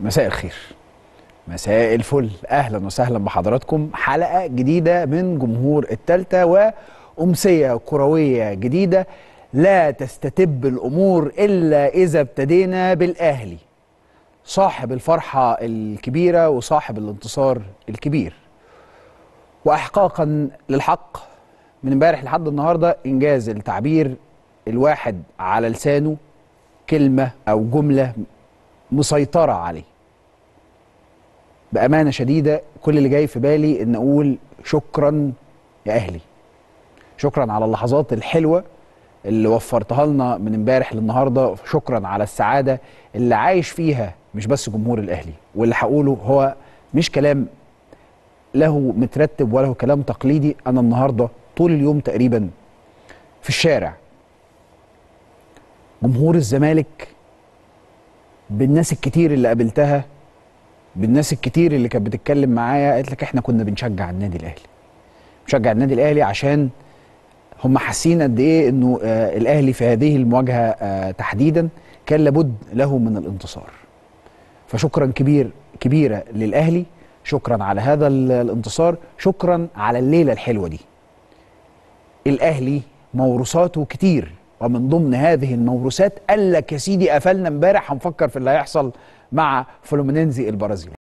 مساء الخير مساء الفل اهلا وسهلا بحضراتكم حلقه جديده من جمهور التالتة وامسيه كرويه جديده لا تستتب الامور الا اذا ابتدينا بالاهلي صاحب الفرحه الكبيره وصاحب الانتصار الكبير واحقاقا للحق من امبارح لحد النهارده انجاز التعبير الواحد على لسانه كلمه او جمله مسيطرة عليه بأمانة شديدة كل اللي جاي في بالي إن أقول شكرا يا أهلي شكرا على اللحظات الحلوة اللي وفرتها لنا من امبارح للنهارده شكرا على السعادة اللي عايش فيها مش بس جمهور الأهلي واللي هقوله هو مش كلام له مترتب ولا هو كلام تقليدي أنا النهارده طول اليوم تقريبا في الشارع جمهور الزمالك بالناس الكتير اللي قابلتها بالناس الكتير اللي كانت بتتكلم معايا قالت لك احنا كنا بنشجع النادي الاهلي بنشجع النادي الاهلي عشان هم حاسين قد ايه انه آه الاهلي في هذه المواجهه آه تحديدا كان لابد له من الانتصار فشكرا كبير كبيره للاهلي شكرا على هذا الانتصار شكرا على الليله الحلوه دي الاهلي موروثاته كتير ومن ضمن هذه الموروثات قال لك يا سيدي قفلنا امبارح هنفكر في اللي هيحصل مع فلومينينزي البرازيل